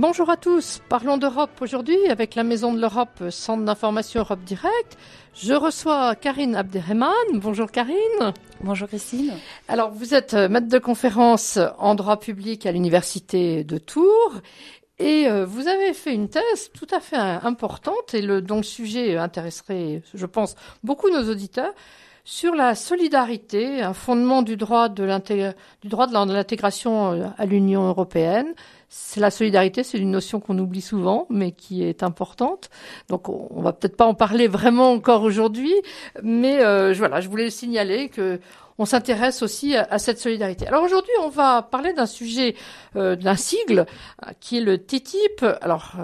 Bonjour à tous, parlons d'Europe aujourd'hui avec la Maison de l'Europe, Centre d'information Europe Direct. Je reçois Karine Abderrahman. Bonjour Karine. Bonjour Christine. Alors vous êtes euh, maître de conférence en droit public à l'Université de Tours et euh, vous avez fait une thèse tout à fait euh, importante et dont le sujet intéresserait, je pense, beaucoup nos auditeurs. Sur la solidarité, un fondement du droit de l'intégration euh, à l'Union européenne, c'est la solidarité, c'est une notion qu'on oublie souvent, mais qui est importante. Donc, on va peut-être pas en parler vraiment encore aujourd'hui, mais euh, voilà, je voulais signaler que on s'intéresse aussi à, cette solidarité. Alors aujourd'hui, on va parler d'un sujet, euh, d'un sigle, qui est le TTIP. Alors,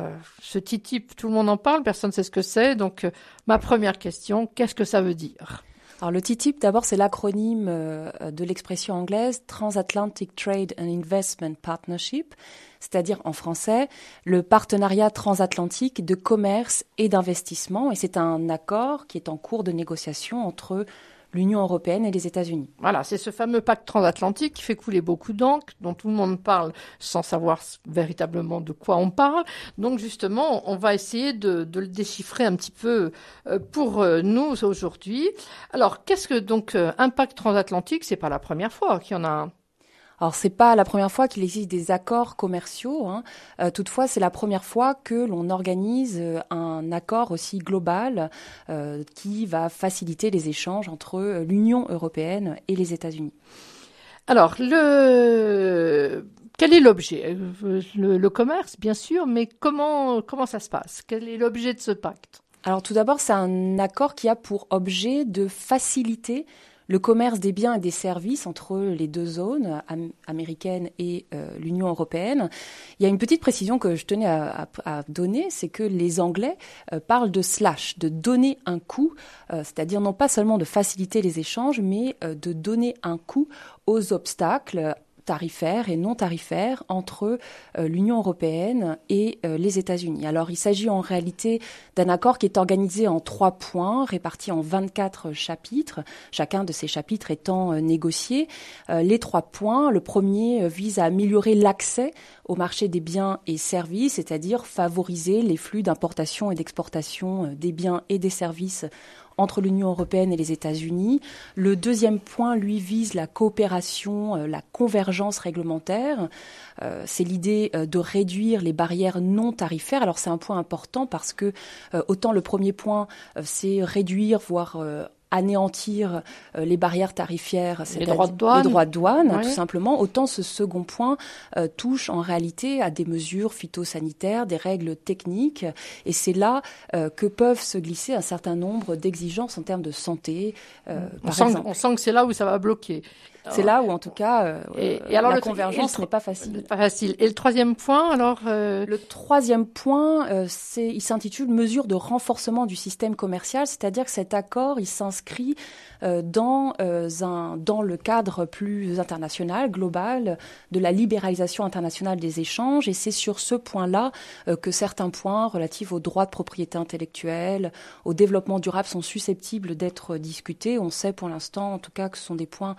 ce TTIP, tout le monde en parle, personne ne sait ce que c'est. Donc, ma première question, qu'est-ce que ça veut dire alors le TTIP, d'abord, c'est l'acronyme euh, de l'expression anglaise Transatlantic Trade and Investment Partnership, c'est-à-dire en français le partenariat transatlantique de commerce et d'investissement. Et c'est un accord qui est en cours de négociation entre l'Union européenne et les États-Unis. Voilà, c'est ce fameux pacte transatlantique qui fait couler beaucoup d'encre, dont tout le monde parle sans savoir véritablement de quoi on parle. Donc justement, on va essayer de, le déchiffrer un petit peu euh, pour euh, nous aujourd'hui. Alors, qu'est-ce que donc euh, un pacte transatlantique C'est pas la première fois qu'il y en a un. Alors c'est pas la première fois qu'il existe des accords commerciaux. Hein. Euh, toutefois, c'est la première fois que l'on organise euh, un accord aussi global euh, qui va faciliter les échanges entre l'Union européenne et les États-Unis. Alors le quel est l'objet le, commerce, bien sûr, mais comment comment ça se passe Quel est l'objet de ce pacte Alors tout d'abord, c'est un accord qui a pour objet de faciliter le commerce des biens et des services entre les deux zones, américaines et euh, l'Union européenne. Il y a une petite précision que je tenais à, donner, c'est que les Anglais euh, parlent de slash, de donner un coup euh, ». c'est-à-dire non pas seulement de faciliter les échanges, mais de donner un coup aux obstacles tarifaires et non tarifaires entre euh, l'Union européenne et euh, les États-Unis. Alors il s'agit en réalité d'un accord qui est organisé en trois points, répartis en 24 chapitres, chacun de ces chapitres étant euh, négocié. les trois points, le premier vise à améliorer l'accès au marché des biens et services, c'est-à-dire favoriser les flux d'importation et d'exportation des biens et des services entre l'Union européenne et les États-Unis. Le deuxième point, lui, vise la coopération, euh, la convergence réglementaire. Euh, c'est l'idée euh, de réduire les barrières non tarifaires. Alors c'est un point important parce que autant le premier point, c'est réduire, voire anéantir euh, les barrières tarifaires, c'est les, droits de douane, tout simplement, autant ce second point euh, touche en réalité à des mesures phytosanitaires, des règles techniques, et c'est là euh, que peuvent se glisser un certain nombre d'exigences en termes de santé. on sent que c'est là où ça va bloquer. C'est là où, en tout cas, euh, et, euh, alors la convergence n'est pas facile. facile. Et le troisième point, alors euh, Le troisième point, c'est, il s'intitule mesure de renforcement du système commercial, c'est-à-dire que cet accord, il s'inscrit dans un dans le cadre plus international, global, de la libéralisation internationale des échanges. Et c'est sur ce point-là que certains points relatifs aux droits de propriété intellectuelle, au développement durable sont susceptibles d'être discutés. On sait pour l'instant, en tout cas, que ce sont des points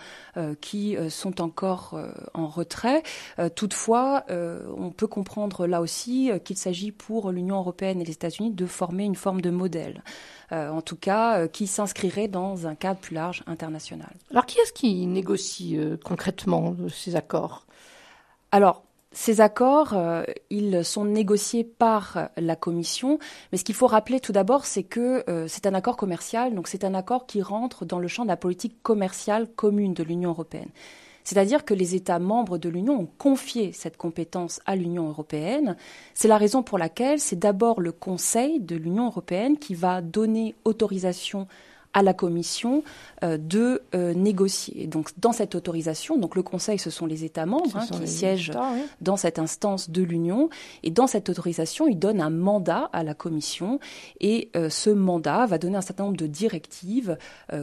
qui euh, sont encore euh, en retrait. Euh, toutefois, on peut comprendre là aussi qu'il s'agit pour l'Union européenne et les États-Unis de former une forme de modèle, en tout cas qui s'inscrirait dans un cadre plus large international. Alors qui est-ce qui négocie concrètement ces accords alors, ces accords, euh, ils sont négociés par la Commission, mais ce qu'il faut rappeler tout d'abord, c'est que euh, c'est un accord commercial, donc c'est un accord qui rentre dans le champ de la politique commerciale commune de l'Union européenne. C'est-à-dire que les États membres de l'Union ont confié cette compétence à l'Union européenne. C'est la raison pour laquelle c'est d'abord le Conseil de l'Union européenne qui va donner autorisation à la Commission euh, de euh, négocier. Donc, dans cette autorisation, donc le Conseil, ce sont les États membres hein, qui siègent dans cette instance de l'Union. Et dans cette autorisation, il donne un mandat à la Commission. Et euh, ce mandat va donner un certain nombre de directives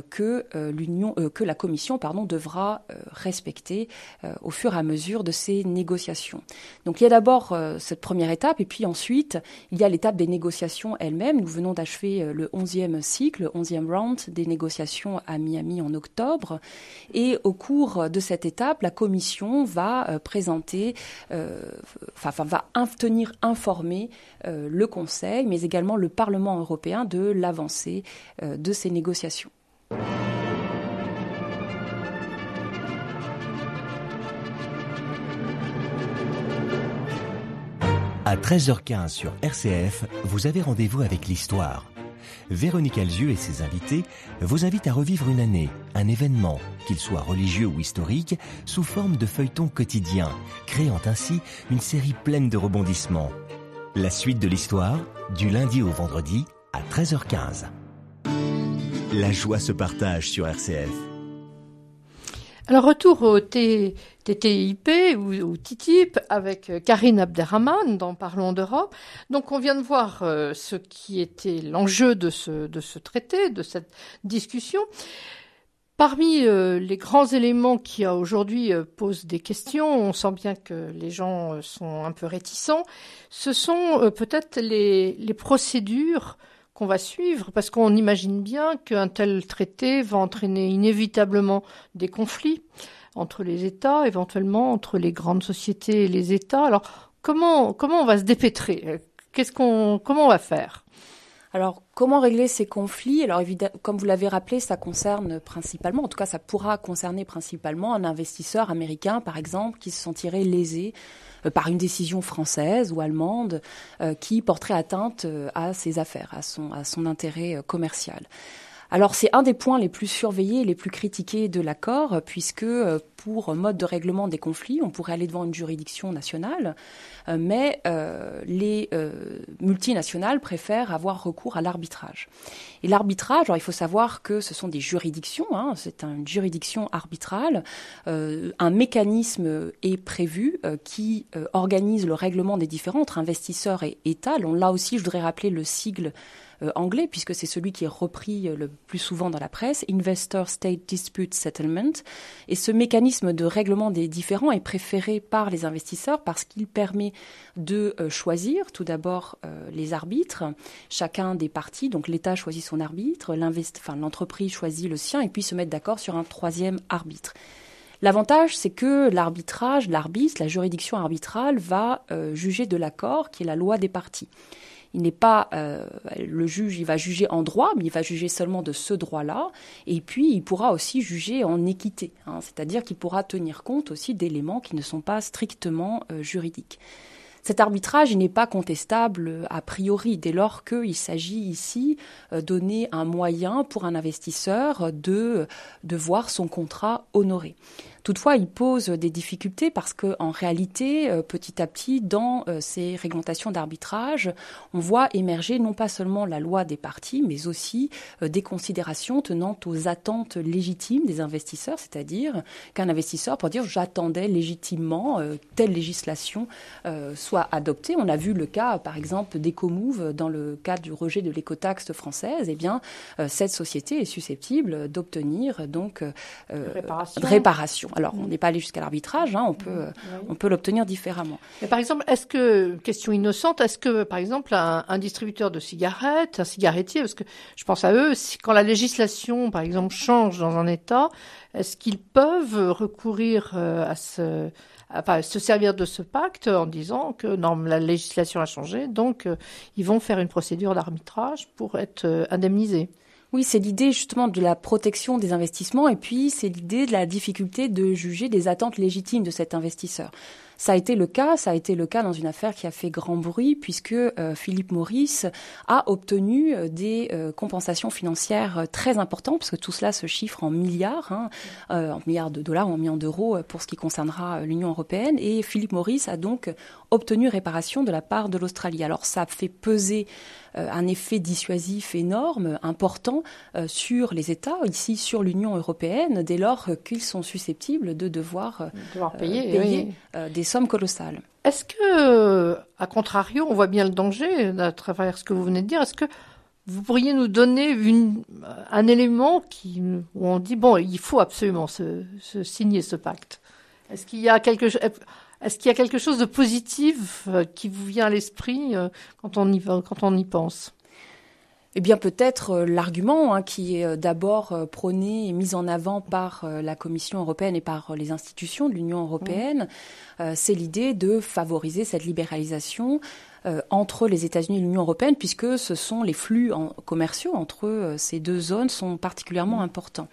que l'Union, que la Commission, pardon, devra respecter au fur et à mesure de ces négociations. Donc, il y a d'abord cette première étape, et puis ensuite, il y a l'étape des négociations elles-mêmes. Nous venons d'achever le 11e cycle, 11e round des négociations à Miami en octobre. Et au cours de cette étape, la Commission va euh, présenter, euh, enfin, va tenir informé euh, le Conseil, mais également le Parlement européen de l'avancée de ces négociations. À 13h15 sur RCF, vous avez rendez-vous avec l'histoire. Véronique Alzieux et ses invités vous invitent à revivre une année, un événement, qu'il soit religieux ou historique, sous forme de feuilletons quotidien, créant ainsi une série pleine de rebondissements. La suite de l'histoire, du lundi au vendredi, à 13h15. La joie se partage sur RCF. Alors retour au TTIP ou, au TTIP avec euh, Karine Abderrahman dans Parlons d'Europe. Donc on vient de voir euh, ce qui était l'enjeu de ce, de ce traité, de cette discussion. Parmi euh, les grands éléments qui aujourd'hui posent des questions, on sent bien que les gens sont un peu réticents, ce sont peut-être les procédures qu'on va suivre, parce qu'on imagine bien qu'un tel traité va entraîner inévitablement des conflits entre les États, éventuellement entre les grandes sociétés et les États. Alors comment comment on va se dépêtrer euh, Qu'est-ce qu'on comment on va faire Alors Comment régler ces conflits Alors comme vous l'avez rappelé, ça concerne principalement, en tout cas ça pourra concerner principalement un investisseur américain par exemple qui se sentirait lésé euh, par une décision française ou allemande euh, qui porterait atteinte euh, à ses affaires, à son, à son intérêt commercial. Alors c'est un des points les plus surveillés et les plus critiqués de l'accord, puisque euh, pour mode de règlement des conflits, on pourrait aller devant une juridiction nationale, euh, mais euh, les multinationales préfèrent avoir recours à l'arbitrage. Et l'arbitrage, alors il faut savoir que ce sont des juridictions, hein, c'est une juridiction arbitrale, un mécanisme est prévu qui organise le règlement des différends entre investisseurs et États. là aussi, je voudrais rappeler le sigle euh, anglais, puisque c'est celui qui est repris euh, le plus souvent dans la presse, Investor State Dispute Settlement. Et ce mécanisme de règlement des différends est préféré par les investisseurs parce qu'il permet de euh, choisir tout d'abord les arbitres, chacun des parties. donc l'État choisit son arbitre, l'entreprise choisit le sien, et puis se mettre d'accord sur un troisième arbitre. L'avantage, c'est que l'arbitrage, l'arbitre, la juridiction arbitrale va juger de l'accord, qui est la loi des parties. Il n'est pas euh, le juge, il va juger en droit, mais il va juger seulement de ce droit-là. Et puis, il pourra aussi juger en équité, hein. c'est-à-dire qu'il pourra tenir compte aussi d'éléments qui ne sont pas strictement euh, juridiques. Cet arbitrage n'est pas contestable a priori, dès lors qu'il s'agit ici de euh, donner un moyen pour un investisseur de, de voir son contrat honoré. Toutefois, il pose des difficultés parce que, en réalité, euh, petit à petit, dans euh, ces réglementations d'arbitrage, on voit émerger non pas seulement la loi des partis, mais aussi euh, des considérations tenant aux attentes légitimes des investisseurs, c'est-à-dire qu'un investisseur, pour dire j'attendais légitimement telle législation soit adoptée. On a vu le cas, par exemple, d'EcoMove dans le cas du rejet de l'écotaxe française. Eh bien, cette société est susceptible d'obtenir donc réparation. Alors, on n'est pas allé jusqu'à l'arbitrage, hein, on peut, mm. peut l'obtenir différemment. Mais par exemple, est-ce que, question innocente, est-ce que, par exemple, un, distributeur de cigarettes, un cigarettier, parce que je pense à eux, si, quand la législation, par exemple, change dans un État, est-ce qu'ils peuvent recourir euh, à ce, enfin, se servir de ce pacte en disant que non, la législation a changé, donc euh, ils vont faire une procédure d'arbitrage pour être euh, indemnisés oui, c'est l'idée justement de la protection des investissements et puis c'est l'idée de la difficulté de juger des attentes légitimes de cet investisseur. Ça a été le cas, ça a été le cas dans une affaire qui a fait grand bruit puisque euh, Philippe Maurice a obtenu euh, des euh, compensations financières très importantes puisque tout cela se chiffre en milliards, hein, en milliards de dollars ou en millions d'euros pour ce qui concernera l'Union européenne et Philippe Maurice a donc obtenu réparation de la part de l'Australie. Alors ça fait peser un effet dissuasif énorme, important sur les États, ici sur l'Union européenne, dès lors qu'ils sont susceptibles de devoir, payer, des sommes colossales. Est-ce que, euh, à contrario, on voit bien le danger euh, à travers ce que vous venez de dire, est-ce que vous pourriez nous donner une, euh, un élément qui, où on dit, bon, il faut absolument se, signer ce pacte Est-ce qu'il y a quelque chose... qu'il y a quelque chose de positif qui vous vient à l'esprit quand on y quand on y pense eh bien peut-être euh, l'argument hein, qui est euh, d'abord euh, prôné et mis en avant par la Commission européenne et par les institutions de l'Union européenne, c'est l'idée de favoriser cette libéralisation euh, entre les États-Unis et l'Union européenne, puisque ce sont les flux commerciaux entre euh, ces deux zones sont particulièrement mm. importants.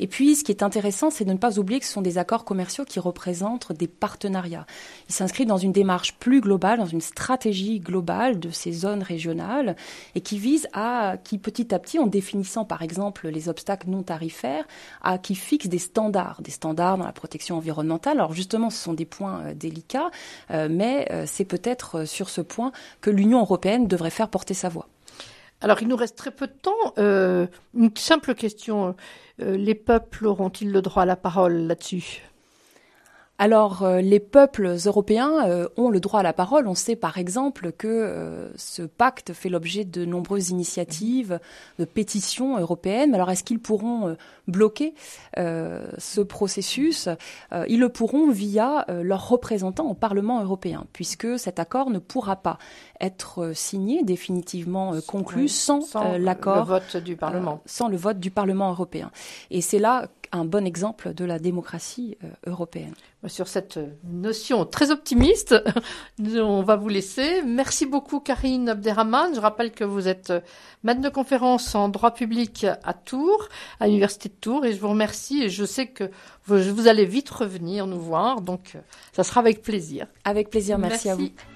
Et puis, ce qui est intéressant, c'est de ne pas oublier que ce sont des accords commerciaux qui représentent des partenariats. Ils s'inscrivent dans une démarche plus globale, dans une stratégie globale de ces zones régionales, et qui vise à, qui petit à petit, en définissant par exemple les obstacles non tarifaires, à qui fixe des standards, des standards dans la protection environnementale. Alors justement, ce sont des points euh, délicats, mais c'est peut-être sur ce point que l'Union européenne devrait faire porter sa voix. Alors, il nous reste très peu de temps. Euh, une simple question. Euh, les peuples auront-ils le droit à la parole là-dessus alors, euh, les peuples européens euh, ont le droit à la parole. On sait par exemple que euh, ce pacte fait l'objet de nombreuses initiatives, de pétitions européennes. Alors, est-ce qu'ils pourront bloquer ce processus Ils le pourront via leurs représentants au Parlement européen, puisque cet accord ne pourra pas être signé définitivement conclu sans, sans Parlement, sans le vote du Parlement européen. Et c'est là un bon exemple de la démocratie euh, européenne. Bah, sur cette euh, notion très optimiste, on va vous laisser. Merci beaucoup Karine Abderrahman. Je rappelle que vous êtes euh, maître de conférence en droit public à Tours, à l'Université de Tours, et je vous remercie et je sais que vous, allez vite revenir nous voir, donc ça sera avec plaisir. Avec plaisir, merci, merci. à vous.